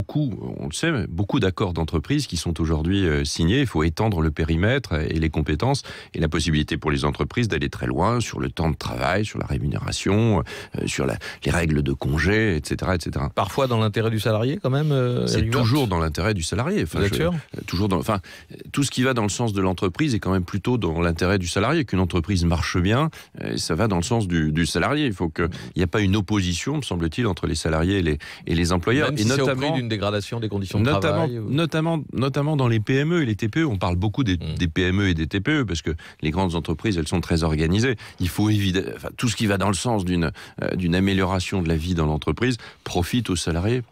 beaucoup, euh, on le sait, beaucoup d'accords d'entreprise qui sont aujourd'hui euh, signés. Il faut étendre le périmètre euh, et les compétences et la possibilité pour les entreprises d'aller très loin sur le temps de travail, sur la rémunération, sur les règles de congé, etc., etc. Parfois dans l'intérêt du salarié, quand même. c'est toujours dans l'intérêt du salarié. Enfin, toujours dans, enfin, tout ce qui va dans le sens de l'entreprise est quand même plutôt dans l'intérêt du salarié. Qu'une entreprise marche bien, ça va dans le sens du, salarié. Il faut qu'il n'y a pas une opposition, me semble-t-il, entre les salariés et les, employeurs, et notamment dégradation des conditions de travail notamment, notamment dans les PME et les TPE. On parle beaucoup des, mm. PME et des TPE parce que les grandes entreprises, elles sont très organisées. Il faut éviter... tout ce qui va dans le sens euh, d'une amélioration de la vie dans l'entreprise profite aux salariés.